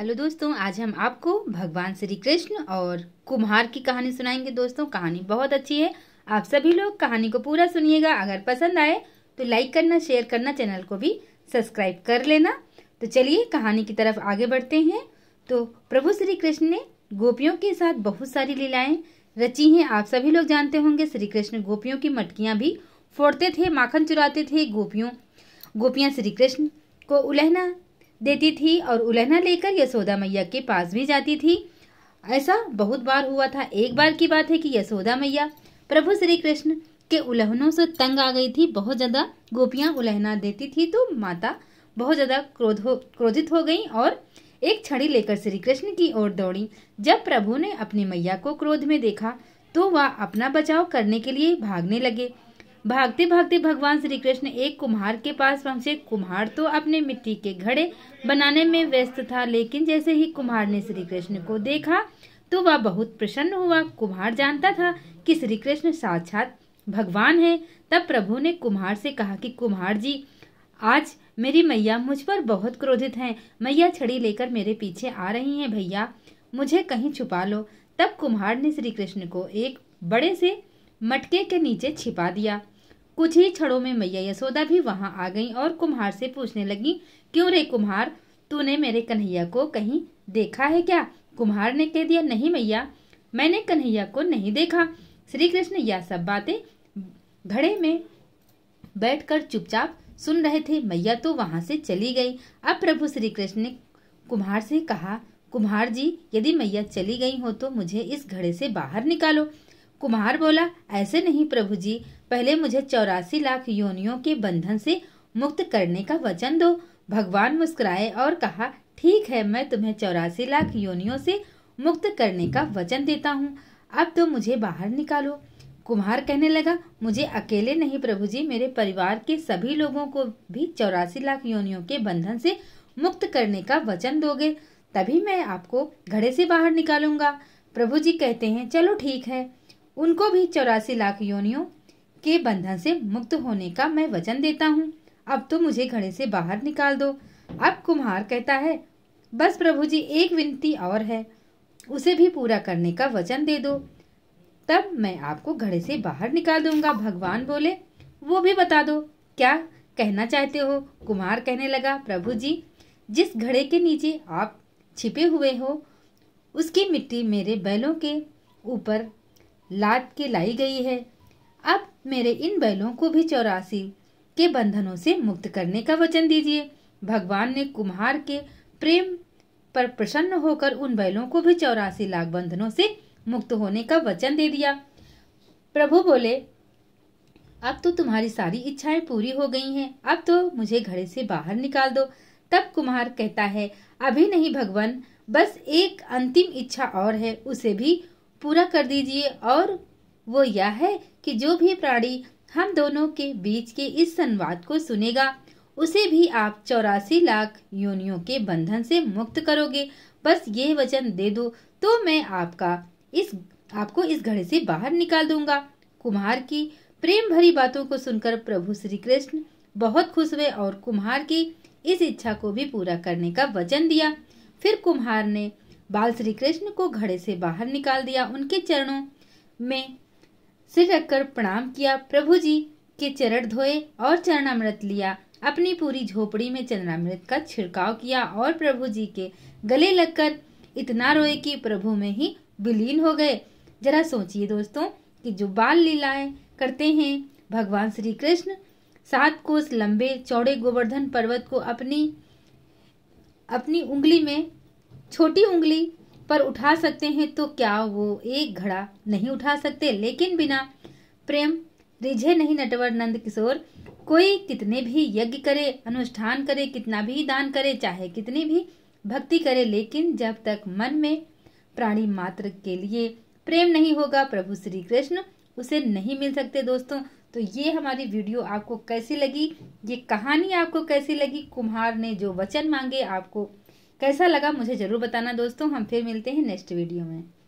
hello दोस्तों आज हम आपको भगवान श्री कृष्ण और कुम्हार की कहानी सुनाएंगे दोस्तों कहानी बहुत अच्छी है आप सभी लोग कहानी को पूरा सुनिएगा अगर पसंद आए तो लाइक करना शेयर करना चैनल को भी सब्सक्राइब कर लेना तो चलिए कहानी की तरफ आगे बढ़ते हैं तो प्रभु श्री कृष्ण ने गोपियों के साथ बहुत सारी लीलाएं रची हैं आप सभी लोग जानते होंगे श्री कृष्ण गोपियों की मटकियाँ भी फोड़ते थे माखन चुराते थे गोपियों गोपियाँ श्री कृष्ण को उलहना देती थी और उलहना लेकर यशोदा मैया के पास भी जाती थी ऐसा बहुत बार हुआ था एक बार की बात है कि यशोदा मैया प्रभु श्री कृष्ण के उलहनों से तंग आ गई थी बहुत ज़्यादा गोपियाँ उलहना देती थी तो माता बहुत ज़्यादा क्रोध हो क्रोधित हो गई और एक छड़ी लेकर श्री कृष्ण की ओर दौड़ी जब प्रभु ने अपनी मैया को क्रोध में देखा तो वह अपना बचाव करने के लिए भागने लगे भागते भागते भगवान श्री कृष्ण एक कुम्हार के पास पहुंचे कुम्हार तो अपने मिट्टी के घड़े बनाने में व्यस्त था लेकिन जैसे ही कुम्हार ने श्री कृष्ण को देखा तो वह बहुत प्रसन्न हुआ कुम्हार जानता था कि श्री कृष्ण साक्षात भगवान है तब प्रभु ने कुम्हार से कहा कि कुम्हार जी आज मेरी मैया मुझ पर बहुत क्रोधित हैं मैया छड़ी लेकर मेरे पीछे आ रही हैं भैया मुझे कहीं छुपा लो तब कुम्हार ने श्री कृष्ण को एक बड़े से मटके के नीचे छिपा दिया कुछ ही क्षणों में मैया यशोदा भी वहां आ गई और कुम्हार से पूछने लगी क्यों रे कुम्हार तूने मेरे कन्हैया को कहीं देखा है क्या कुम्हार ने कह दिया नहीं मैया मैंने कन्हैया को नहीं देखा श्री कृष्ण यह सब बातें घड़े में बैठकर चुपचाप सुन रहे थे मैया तो वहां से चली गई अब प्रभु श्री कृष्ण ने कुम्हार से कहा कुम्हार जी यदि मैया चली गई हो तो मुझे इस घड़े से बाहर निकालो कुमार बोला ऐसे नहीं प्रभु जी पहले मुझे चौरासी लाख योनियों के बंधन से मुक्त करने का वचन दो भगवान मुस्कुराए और कहा ठीक है मैं तुम्हें चौरासी लाख योनियों से मुक्त करने का वचन देता हूँ अब तो मुझे बाहर निकालो कुमार कहने लगा मुझे अकेले नहीं प्रभु जी मेरे परिवार के सभी लोगों को भी चौरासी लाख योनियों के बंधन से मुक्त करने का वचन दोगे तभी मैं आपको घड़े से बाहर निकालूंगा प्रभु जी कहते हैं चलो ठीक है उनको भी चौरासी लाख योनियों के बंधन से मुक्त होने का मैं वचन देता हूँ अब तो मुझे घड़े से बाहर निकाल दो अब कुम्हार कहता है बस प्रभु जी एक विनती और है उसे भी पूरा करने का वचन दे दो तब मैं आपको घड़े से बाहर निकाल दूंगा भगवान बोले वो भी बता दो क्या कहना चाहते हो कुमार कहने लगा प्रभु जी जिस घड़े के नीचे आप छिपे हुए हो उसकी मिट्टी मेरे बैलों के ऊपर लाद के लाई गई है अब मेरे इन बैलों को भी चौरासी के बंधनों से मुक्त करने का वचन दीजिए भगवान ने कुम्हार के प्रेम पर प्रसन्न होकर उन बैलों को भी चौरासी लाख बंधनों से मुक्त होने का वचन दे दिया प्रभु बोले अब तो तुम्हारी सारी इच्छाएं पूरी हो गई हैं अब तो मुझे घड़े से बाहर निकाल दो तब कुम्हार कहता है अभी नहीं भगवान बस एक अंतिम इच्छा और है उसे भी पूरा कर दीजिए और वो यह है कि जो भी प्राणी हम दोनों के बीच के इस संवाद को सुनेगा उसे भी आप चौरासी लाख योनियों के बंधन से मुक्त करोगे बस ये वचन दे दो तो मैं आपका इस आपको इस घड़े से बाहर निकाल दूंगा कुमार की प्रेम भरी बातों को सुनकर प्रभु श्री कृष्ण बहुत खुश हुए और कुम्हार की इस इच्छा को भी पूरा करने का वचन दिया फिर कुम्हार ने बाल श्री कृष्ण को घड़े से बाहर निकाल दिया उनके चरणों में सिर रखकर प्रणाम किया प्रभु जी के चरण धोए और चरणामृत लिया अपनी पूरी झोपड़ी में चरणामृत का छिड़काव किया और प्रभु जी के गले लगकर इतना रोए कि प्रभु में ही विलीन हो गए जरा सोचिए दोस्तों कि जो बाल लीलाएं करते हैं भगवान श्री कृष्ण सात कोस लंबे चौड़े गोवर्धन पर्वत को अपनी अपनी उंगली में छोटी उंगली पर उठा सकते हैं तो क्या वो एक घड़ा नहीं उठा सकते लेकिन बिना प्रेम रिझे नहीं नटवर नंद किशोर कोई कितने भी यज्ञ करे अनुष्ठान करे कितना भी दान करे चाहे कितनी भी भक्ति करे लेकिन जब तक मन में प्राणी मात्र के लिए प्रेम नहीं होगा प्रभु श्री कृष्ण उसे नहीं मिल सकते दोस्तों तो ये हमारी वीडियो आपको कैसी लगी ये कहानी आपको कैसी लगी कुम्हार ने जो वचन मांगे आपको कैसा लगा मुझे ज़रूर बताना दोस्तों हम फिर मिलते हैं नेक्स्ट वीडियो में